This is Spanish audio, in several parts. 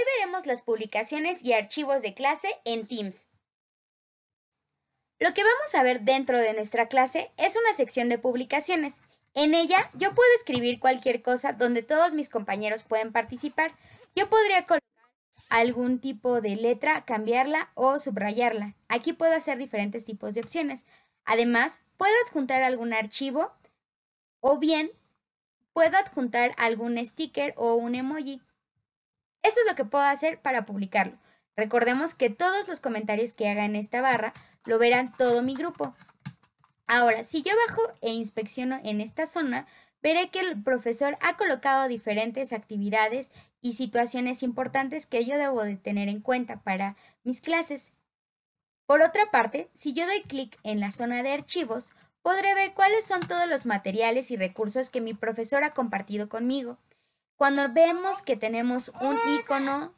Hoy veremos las publicaciones y archivos de clase en Teams. Lo que vamos a ver dentro de nuestra clase es una sección de publicaciones. En ella yo puedo escribir cualquier cosa donde todos mis compañeros pueden participar. Yo podría colocar algún tipo de letra, cambiarla o subrayarla. Aquí puedo hacer diferentes tipos de opciones. Además, puedo adjuntar algún archivo o bien puedo adjuntar algún sticker o un emoji. Eso es lo que puedo hacer para publicarlo. Recordemos que todos los comentarios que haga en esta barra lo verán todo mi grupo. Ahora, si yo bajo e inspecciono en esta zona, veré que el profesor ha colocado diferentes actividades y situaciones importantes que yo debo de tener en cuenta para mis clases. Por otra parte, si yo doy clic en la zona de archivos, podré ver cuáles son todos los materiales y recursos que mi profesor ha compartido conmigo. Cuando vemos que tenemos un icono,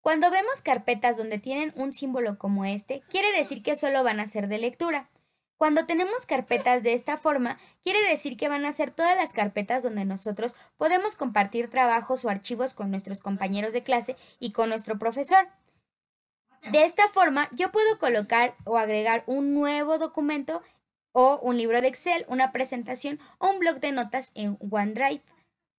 cuando vemos carpetas donde tienen un símbolo como este, quiere decir que solo van a ser de lectura. Cuando tenemos carpetas de esta forma, quiere decir que van a ser todas las carpetas donde nosotros podemos compartir trabajos o archivos con nuestros compañeros de clase y con nuestro profesor. De esta forma, yo puedo colocar o agregar un nuevo documento o un libro de Excel, una presentación o un blog de notas en OneDrive.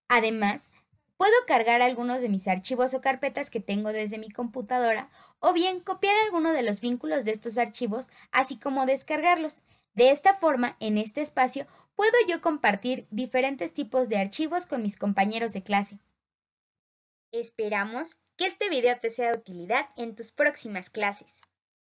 Además, puedo cargar algunos de mis archivos o carpetas que tengo desde mi computadora o bien copiar alguno de los vínculos de estos archivos, así como descargarlos. De esta forma, en este espacio, puedo yo compartir diferentes tipos de archivos con mis compañeros de clase. Esperamos que este video te sea de utilidad en tus próximas clases.